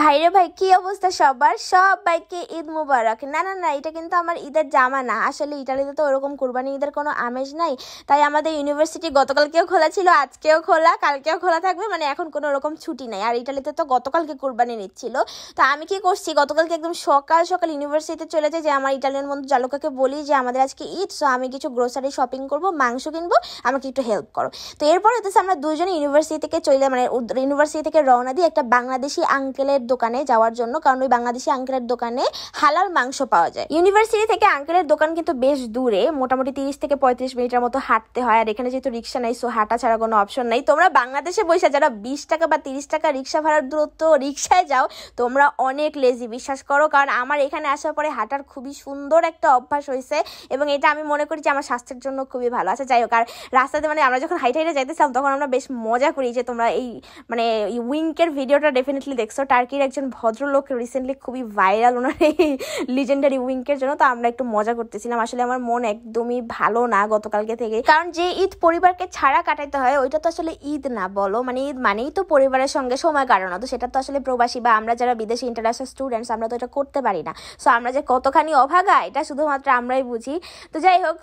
ভাইরে ভাই কি অবস্থা সবার সব ভাইকে ঈদ মুবারক না না না এটা কিন্তু আমার ঈদের জামা না আসলে ইটালিতে তো ওরকম কুরবানি ঈদের কোনো আমেজ নাই তাই আমাদের ইউনিভার্সিটি গতকালকেও খোলা ছিল আজকেও খোলা কালকেও খোলা থাকবে মানে এখন কোনো রকম ছুটি নাই আর ইটালিতে তো গতকালকে কুরবানি নিচ্ছিল তো আমি কি করছি গতকালকে একদম সকাল সকাল ইউনিভার্সিটিতে চলে যাই যে আমার ইটালিয়ান বন্ধু জালুকাকে বলি যে আমাদের আজকে ঈদ সো আমি কিছু গ্রোসারি শপিং করব মাংস কিনবো আমাকে একটু হেল্প করো তো এরপর হতেছে আমরা দুজনে ইউনিভার্সিটি থেকে চলে মানে ইউনিভার্সিটি থেকে রওনা দিই একটা বাংলাদেশি আঙ্কেলের আঙ্কেলের দোকানে যাওয়ার জন্য কারণ ওই বাংলাদেশি আঙ্কেলের দোকানে হালাল মাংস পাওয়া যায় ইউনিভার্সিটি থেকে আঙ্কেলের দোকান কিন্তু বেশ দূরে মোটামুটি তিরিশ থেকে পঁয়ত্রিশ মিনিটের মতো হাঁটতে হয় আর এখানে যেহেতু রিক্সা নেই সো হাঁটা ছাড়া কোনো অপশন নেই তোমরা বাংলাদেশে বসে যারা বিশ টাকা বা তিরিশ টাকা রিক্সা ভাড়ার দূরত্ব রিক্সায় যাও তোমরা অনেক লেজি বিশ্বাস করো কারণ আমার এখানে আসার পরে হাঁটার খুবই সুন্দর একটা অভ্যাস হয়েছে এবং এটা আমি মনে করি যে আমার স্বাস্থ্যের জন্য খুবই ভালো আছে আচ্ছা, যাই হোক আর রাস্তাতে মানে আমরা যখন হাইটে হাইটে যাইতেছিলাম তখন আমরা বেশ মজা করি যে তোমরা এই মানে উইঙ্কের ভিডিওটা ডেফিনেটলি দেখছো তার টার্কির একজন ভদ্রলোক রিসেন্টলি খুবই ভাইরাল ওনার এই লিজেন্ডারি উইঙ্কের জন্য তো আমরা একটু মজা করতেছিলাম আসলে আমার মন একদমই ভালো না গতকালকে থেকে কারণ যে ঈদ পরিবারকে ছাড়া কাটাইতে হয় ওইটা তো আসলে ঈদ না বলো মানে ঈদ মানেই তো পরিবারের সঙ্গে সময় কাটানো তো সেটা তো আসলে প্রবাসী বা আমরা যারা বিদেশি ইন্টারন্যাশনাল স্টুডেন্টস আমরা তো এটা করতে পারি না সো আমরা যে কতখানি অভাগা এটা শুধুমাত্র আমরাই বুঝি তো যাই হোক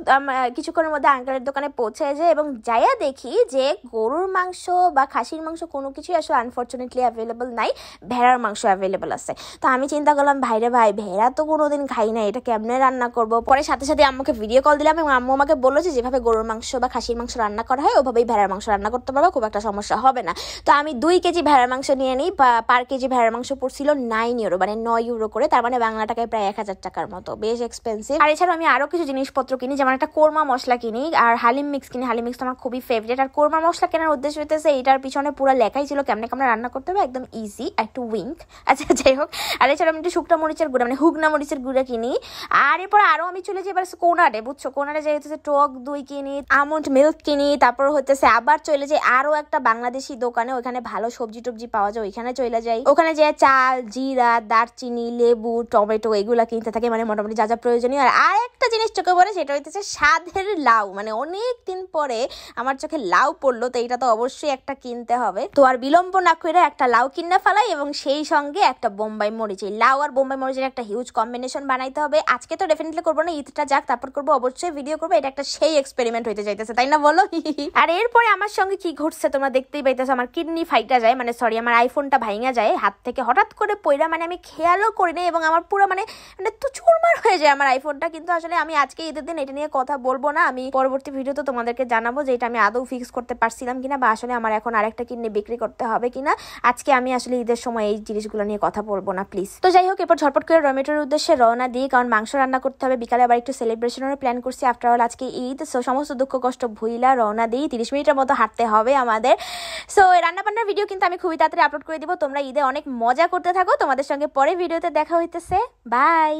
কিছুক্ষণের মধ্যে আঙ্কেলের দোকানে পৌঁছে যায় এবং যাইয়া দেখি যে গরুর মাংস বা খাসির মাংস কোনো কিছুই আসলে আনফর্চুনেটলি অ্যাভেলেবল নাই ভেড়া ভেড়ার মাংস অ্যাভেলেবেল আছে তো আমি চিন্তা করলাম ভাইরে ভাই ভেড়া তো কোনোদিন খাই না এটা কেমনে রান্না করব পরে সাথে সাথে আম্মুকে ভিডিও কল দিলাম এবং আম্মু আমাকে বললো যে যেভাবে গরুর মাংস বা খাসির মাংস রান্না করা হয় ওভাবেই ভেড়ার মাংস রান্না করতে পারবো খুব একটা সমস্যা হবে না তো আমি দুই কেজি ভেড়ার মাংস নিয়ে নিই বা পার কেজি ভেড়ার মাংস পড়ছিল নাইন ইউরো মানে নয় ইউরো করে তার মানে বাংলা টাকায় প্রায় এক হাজার টাকার মতো বেশ এক্সপেন্সিভ আর এছাড়াও আমি আরও কিছু জিনিসপত্র কিনি যেমন একটা কোরমা মশলা কিনি আর হালিম মিক্স কিনি হালিম মিক্স আমার খুবই ফেভারিট আর কোরমা মশলা কেনার উদ্দেশ্য হইতেছে এটার পিছনে পুরো লেখাই ছিল কেমনে কেমন রান্না করতে হবে একদম ইজি একটু উইক উইঙ্ক আচ্ছা যাই হোক আর এছাড়া আমি একটু শুকনো মরিচের গুঁড়া মানে হুগনা মরিচের গুঁড়া কিনি আর এরপর আরও আমি চলে যাই এবার কোনারে বুঝছো কোনারে যাই হচ্ছে টক দই কিনি আমন্ড মিল্ক কিনি তারপর হচ্ছে আবার চলে যাই আরও একটা বাংলাদেশি দোকানে ওখানে ভালো সবজি টবজি পাওয়া যায় ওইখানে চলে যাই ওখানে যাই চাল জিরা দারচিনি লেবু টমেটো এগুলো কিনতে থাকে মানে মোটামুটি যা যা প্রয়োজনীয় আর আরেকটা জিনিস চোখে পড়ে সেটা হইতেছে স্বাদের লাউ মানে অনেক দিন পরে আমার চোখে লাউ পড়লো তো এটা তো অবশ্যই একটা কিনতে হবে তো আর বিলম্ব না করে একটা লাউ কিনে ফেলাই এবং সে সেই সঙ্গে একটা বোম্বাই মরিচ এই লাউ আর বোম্বাই মরিচের একটা হিউজ কম্বিনেশন বানাইতে হবে আজকে তো ডেফিনেটলি করবো না ঈদটা যাক তারপর করবো অবশ্যই ভিডিও করবো এটা একটা সেই এক্সপেরিমেন্ট হইতে যাইতেছে তাই না বলো আর এরপরে আমার সঙ্গে কি ঘটছে তোমরা দেখতেই পাইতেছো আমার কিডনি ফাইটা যায় মানে সরি আমার আইফোনটা ভাইঙা যায় হাত থেকে হঠাৎ করে পইরা মানে আমি খেয়ালও করি না এবং আমার পুরো মানে মানে তো চুরমার হয়ে যায় আমার আইফোনটা কিন্তু আসলে আমি আজকে ঈদের দিন এটা নিয়ে কথা বলবো না আমি পরবর্তী ভিডিওতে তোমাদেরকে জানাবো যে এটা আমি আদৌ ফিক্স করতে পারছিলাম কিনা বা আসলে আমার এখন আরেকটা কিডনি বিক্রি করতে হবে কিনা আজকে আমি আসলে ঈদের সময় এই জিনিসগুলো নিয়ে কথা বলবো না প্লিজ তো যাই হোক এরপর ঝটপট করে রমেটোর উদ্দেশ্যে রওনা দিই কারণ মাংস রান্না করতে হবে বিকালে আবার একটু সেলিব্রেশনেরও প্ল্যান করছি আফটার অল আজকে ঈদ সো সমস্ত দুঃখ কষ্ট ভুইলা রওনা দিই তিরিশ মিনিটের মতো হাঁটতে হবে আমাদের সো রান্নাবান্নার ভিডিও কিন্তু আমি খুবই তাড়াতাড়ি আপলোড করে দিব তোমরা ঈদে অনেক মজা করতে থাকো তোমাদের সঙ্গে পরে ভিডিওতে দেখা হইতেছে বাই